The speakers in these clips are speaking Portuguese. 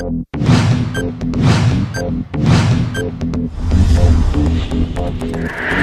Thank you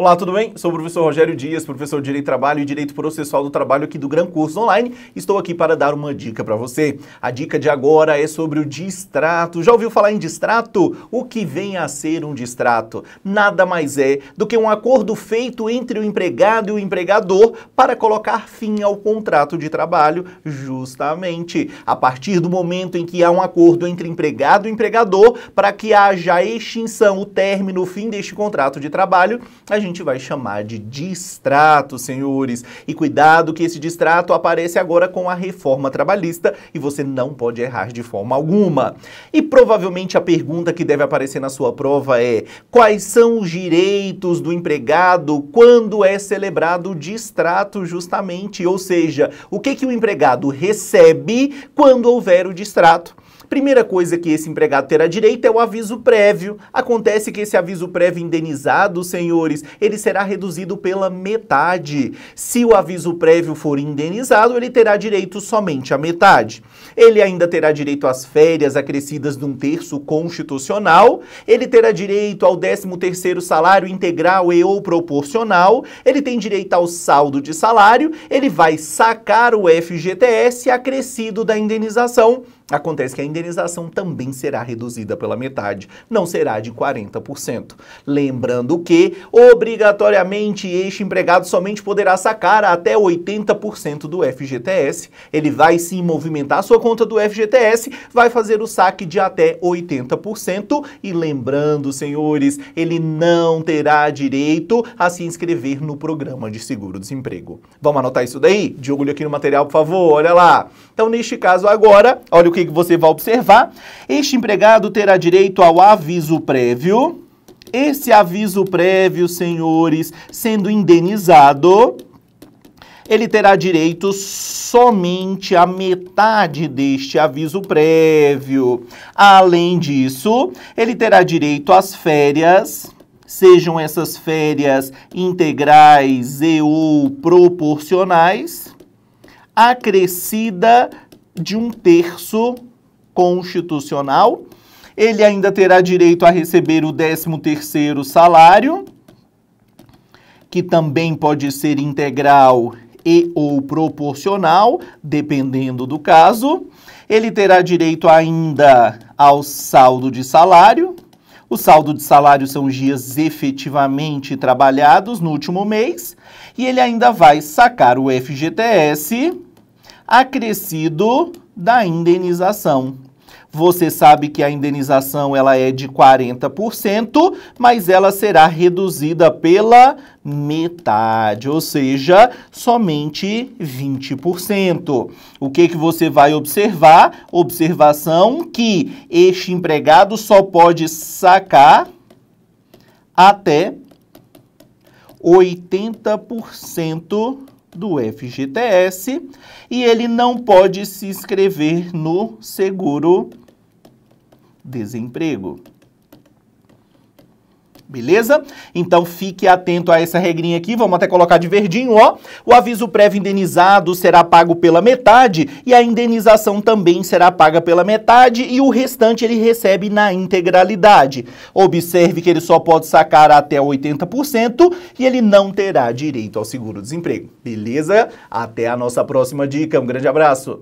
Olá, tudo bem? Sou o professor Rogério Dias, professor de Direito do Trabalho e Direito Processual do Trabalho aqui do Gran Curso Online. Estou aqui para dar uma dica para você. A dica de agora é sobre o distrato. Já ouviu falar em distrato? O que vem a ser um distrato? Nada mais é do que um acordo feito entre o empregado e o empregador para colocar fim ao contrato de trabalho, justamente a partir do momento em que há um acordo entre empregado e empregador para que haja a extinção, o término, o fim deste contrato de trabalho, a gente gente vai chamar de distrato, senhores. E cuidado que esse distrato aparece agora com a reforma trabalhista e você não pode errar de forma alguma. E provavelmente a pergunta que deve aparecer na sua prova é: quais são os direitos do empregado quando é celebrado o distrato justamente, ou seja, o que que o empregado recebe quando houver o distrato? Primeira coisa que esse empregado terá direito é o aviso prévio. Acontece que esse aviso prévio indenizado, senhores, ele será reduzido pela metade. Se o aviso prévio for indenizado, ele terá direito somente à metade. Ele ainda terá direito às férias acrescidas de um terço constitucional, ele terá direito ao 13º salário integral e ou proporcional, ele tem direito ao saldo de salário, ele vai sacar o FGTS acrescido da indenização Acontece que a indenização também será reduzida pela metade, não será de 40%. Lembrando que, obrigatoriamente, este empregado somente poderá sacar até 80% do FGTS. Ele vai sim movimentar sua conta do FGTS, vai fazer o saque de até 80%. E lembrando, senhores, ele não terá direito a se inscrever no programa de seguro-desemprego. Vamos anotar isso daí? Diogo, orgulho aqui no material, por favor, olha lá. Então, neste caso agora, olha o que que você vai observar? Este empregado terá direito ao aviso prévio. Esse aviso prévio, senhores, sendo indenizado, ele terá direito somente à metade deste aviso prévio. Além disso, ele terá direito às férias, sejam essas férias integrais e ou proporcionais, acrescida de um terço constitucional. Ele ainda terá direito a receber o 13º salário, que também pode ser integral e ou proporcional, dependendo do caso. Ele terá direito ainda ao saldo de salário. O saldo de salário são os dias efetivamente trabalhados no último mês. E ele ainda vai sacar o FGTS acrescido da indenização. Você sabe que a indenização ela é de 40%, mas ela será reduzida pela metade, ou seja, somente 20%. O que que você vai observar? Observação que este empregado só pode sacar até 80% do FGTS e ele não pode se inscrever no seguro desemprego. Beleza? Então fique atento a essa regrinha aqui, vamos até colocar de verdinho, ó. O aviso prévio indenizado será pago pela metade e a indenização também será paga pela metade e o restante ele recebe na integralidade. Observe que ele só pode sacar até 80% e ele não terá direito ao seguro-desemprego. Beleza? Até a nossa próxima dica. Um grande abraço.